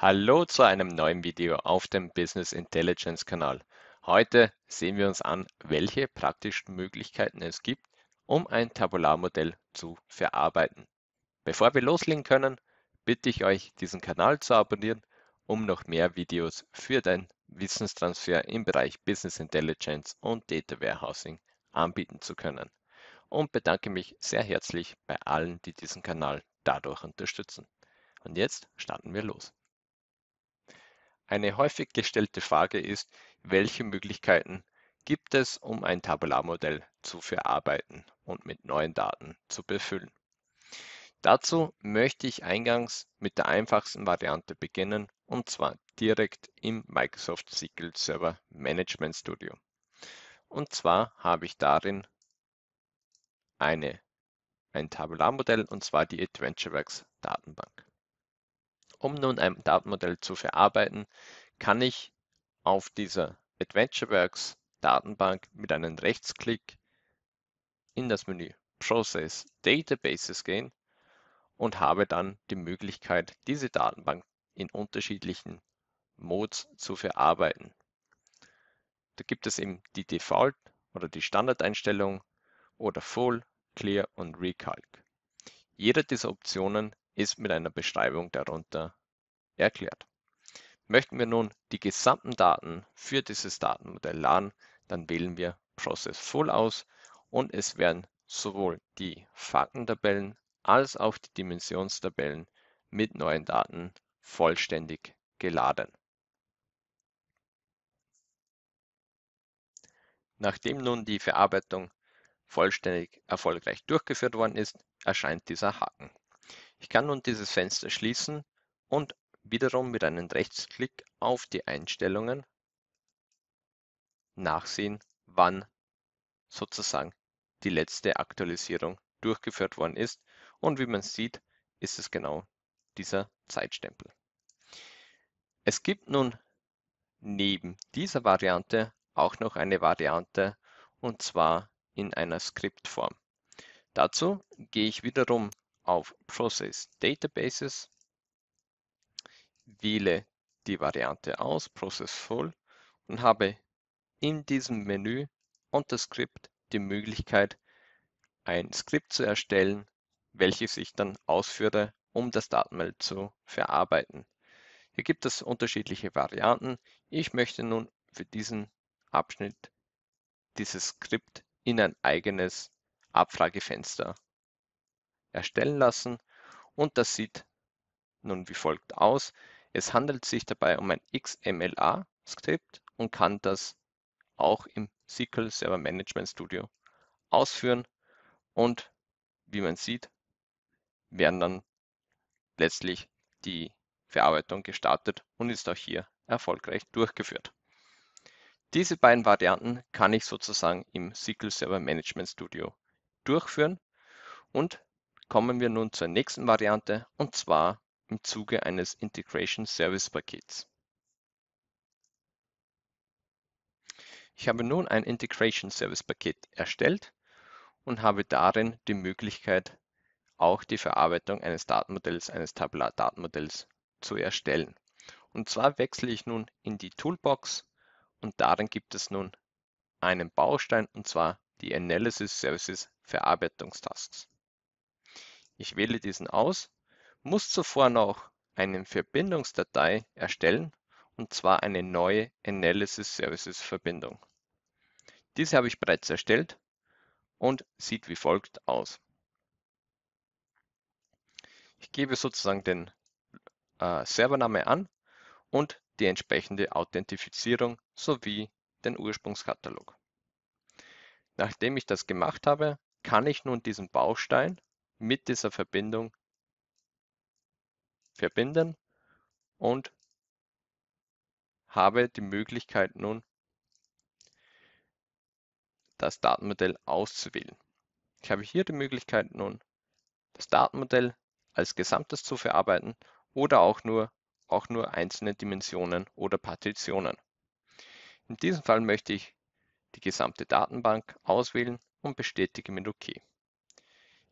Hallo zu einem neuen Video auf dem Business Intelligence Kanal. Heute sehen wir uns an, welche praktischen Möglichkeiten es gibt, um ein Tabularmodell zu verarbeiten. Bevor wir loslegen können, bitte ich euch, diesen Kanal zu abonnieren, um noch mehr Videos für den Wissenstransfer im Bereich Business Intelligence und Data Warehousing anbieten zu können. Und bedanke mich sehr herzlich bei allen, die diesen Kanal dadurch unterstützen. Und jetzt starten wir los. Eine häufig gestellte Frage ist, welche Möglichkeiten gibt es, um ein Tabularmodell zu verarbeiten und mit neuen Daten zu befüllen. Dazu möchte ich eingangs mit der einfachsten Variante beginnen, und zwar direkt im Microsoft SQL Server Management Studio. Und zwar habe ich darin eine, ein Tabularmodell, und zwar die AdventureWorks Datenbank. Um nun ein Datenmodell zu verarbeiten, kann ich auf dieser AdventureWorks Datenbank mit einem Rechtsklick in das Menü Process Databases gehen und habe dann die Möglichkeit, diese Datenbank in unterschiedlichen Modes zu verarbeiten. Da gibt es eben die Default oder die Standardeinstellung oder Full, Clear und Recalc. Jede dieser Optionen ist mit einer Beschreibung darunter erklärt. Möchten wir nun die gesamten Daten für dieses Datenmodell laden, dann wählen wir Process Full aus und es werden sowohl die Faktentabellen als auch die Dimensionstabellen mit neuen Daten vollständig geladen. Nachdem nun die Verarbeitung vollständig erfolgreich durchgeführt worden ist, erscheint dieser Haken. Ich kann nun dieses Fenster schließen und wiederum mit einem Rechtsklick auf die Einstellungen nachsehen, wann sozusagen die letzte Aktualisierung durchgeführt worden ist. Und wie man sieht, ist es genau dieser Zeitstempel. Es gibt nun neben dieser Variante auch noch eine Variante und zwar in einer Skriptform. Dazu gehe ich wiederum auf Process Databases, wähle die Variante aus, Process Full und habe in diesem Menü unter Skript die Möglichkeit, ein Skript zu erstellen, welches ich dann ausführe, um das Datenmeld zu verarbeiten. Hier gibt es unterschiedliche Varianten. Ich möchte nun für diesen Abschnitt dieses Skript in ein eigenes Abfragefenster erstellen lassen und das sieht nun wie folgt aus. Es handelt sich dabei um ein XMLA-Skript und kann das auch im SQL Server Management Studio ausführen und wie man sieht, werden dann letztlich die Verarbeitung gestartet und ist auch hier erfolgreich durchgeführt. Diese beiden Varianten kann ich sozusagen im SQL Server Management Studio durchführen und Kommen wir nun zur nächsten Variante und zwar im Zuge eines Integration Service Pakets. Ich habe nun ein Integration Service Paket erstellt und habe darin die Möglichkeit, auch die Verarbeitung eines Datenmodells, eines Tabular-Datenmodells zu erstellen. Und zwar wechsle ich nun in die Toolbox und darin gibt es nun einen Baustein und zwar die Analysis Services Verarbeitungstasks. Ich wähle diesen aus, muss zuvor noch eine Verbindungsdatei erstellen und zwar eine neue Analysis Services Verbindung. Diese habe ich bereits erstellt und sieht wie folgt aus. Ich gebe sozusagen den äh, Servername an und die entsprechende Authentifizierung sowie den Ursprungskatalog. Nachdem ich das gemacht habe, kann ich nun diesen Baustein mit dieser Verbindung verbinden und habe die Möglichkeit nun, das Datenmodell auszuwählen. Ich habe hier die Möglichkeit nun, das Datenmodell als Gesamtes zu verarbeiten oder auch nur, auch nur einzelne Dimensionen oder Partitionen. In diesem Fall möchte ich die gesamte Datenbank auswählen und bestätige mit OK.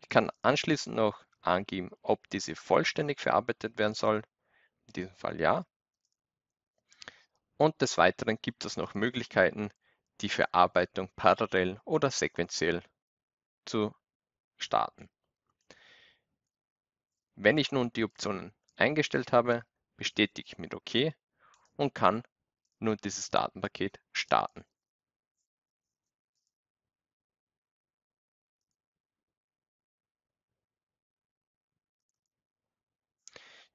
Ich kann anschließend noch angeben, ob diese vollständig verarbeitet werden soll. In diesem Fall ja. Und des Weiteren gibt es noch Möglichkeiten, die Verarbeitung parallel oder sequenziell zu starten. Wenn ich nun die Optionen eingestellt habe, bestätige ich mit OK und kann nun dieses Datenpaket starten.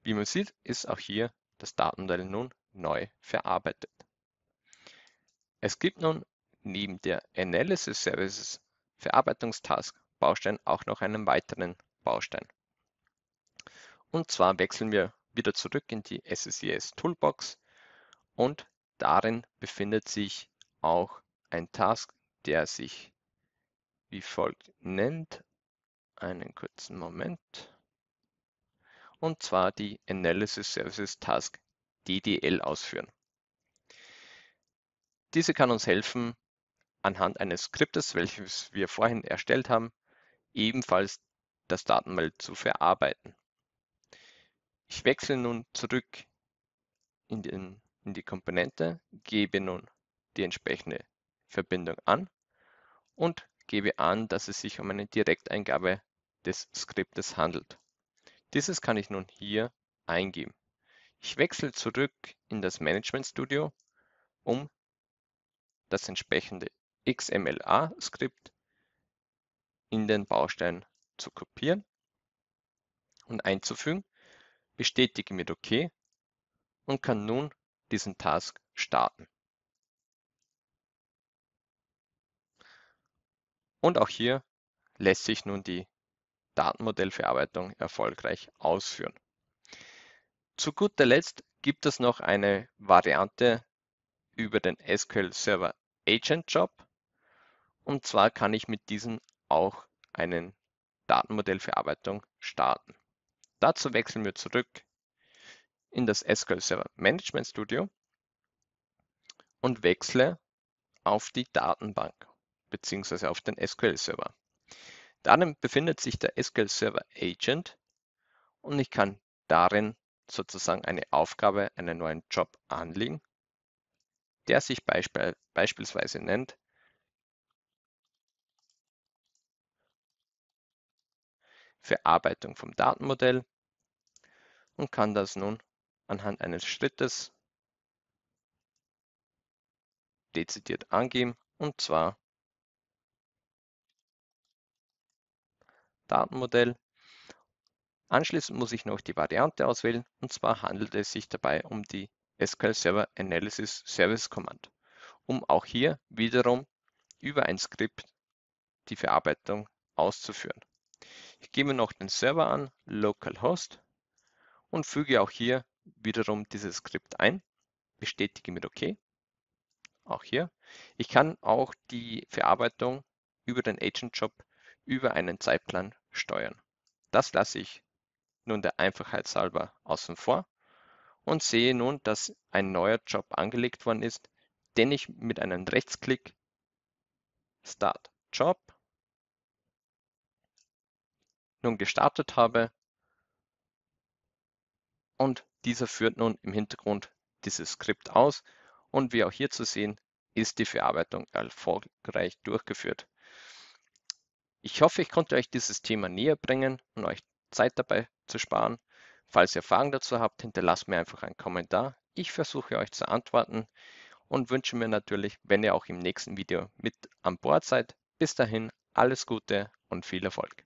Wie man sieht, ist auch hier das Datenmodell nun neu verarbeitet. Es gibt nun neben der Analysis Services Verarbeitungstask Baustein auch noch einen weiteren Baustein. Und zwar wechseln wir wieder zurück in die SSIS Toolbox und darin befindet sich auch ein Task, der sich wie folgt nennt. Einen kurzen Moment und zwar die Analysis Services Task DDL ausführen. Diese kann uns helfen, anhand eines Skriptes, welches wir vorhin erstellt haben, ebenfalls das Datenmeld zu verarbeiten. Ich wechsle nun zurück in, den, in, die Komponente, gebe nun die entsprechende Verbindung an und gebe an, dass es sich um eine Direkteingabe des Skriptes handelt. Dieses kann ich nun hier eingeben. Ich wechsle zurück in das Management Studio, um das entsprechende XMLA-Skript in den Baustein zu kopieren und einzufügen, bestätige mit OK und kann nun diesen Task starten. Und auch hier lässt sich nun die Datenmodellverarbeitung erfolgreich ausführen. Zu guter Letzt gibt es noch eine Variante über den SQL Server Agent Job. Und zwar kann ich mit diesem auch eine Datenmodellverarbeitung starten. Dazu wechseln wir zurück in das SQL Server Management Studio und wechsle auf die Datenbank bzw. auf den SQL Server. Darin befindet sich der SQL Server Agent und ich kann darin sozusagen eine Aufgabe, einen neuen Job anlegen, der sich beisp beispielsweise nennt Verarbeitung vom Datenmodell und kann das nun anhand eines Schrittes dezidiert angeben und zwar Datenmodell. Anschließend muss ich noch die Variante auswählen und zwar handelt es sich dabei um die SQL Server Analysis Service Command, um auch hier wiederum über ein Skript die Verarbeitung auszuführen. Ich gebe noch den Server an, localhost und füge auch hier wiederum dieses Skript ein, bestätige mit OK, auch hier. Ich kann auch die Verarbeitung über den Agent Job über einen Zeitplan steuern. Das lasse ich nun der Einfachheit halber außen vor und sehe nun, dass ein neuer Job angelegt worden ist, den ich mit einem Rechtsklick Start Job nun gestartet habe und dieser führt nun im Hintergrund dieses Skript aus und wie auch hier zu sehen, ist die Verarbeitung erfolgreich durchgeführt. Ich hoffe, ich konnte euch dieses Thema näher bringen und euch Zeit dabei zu sparen. Falls ihr Fragen dazu habt, hinterlasst mir einfach einen Kommentar. Ich versuche euch zu antworten und wünsche mir natürlich, wenn ihr auch im nächsten Video mit an Bord seid. Bis dahin alles Gute und viel Erfolg.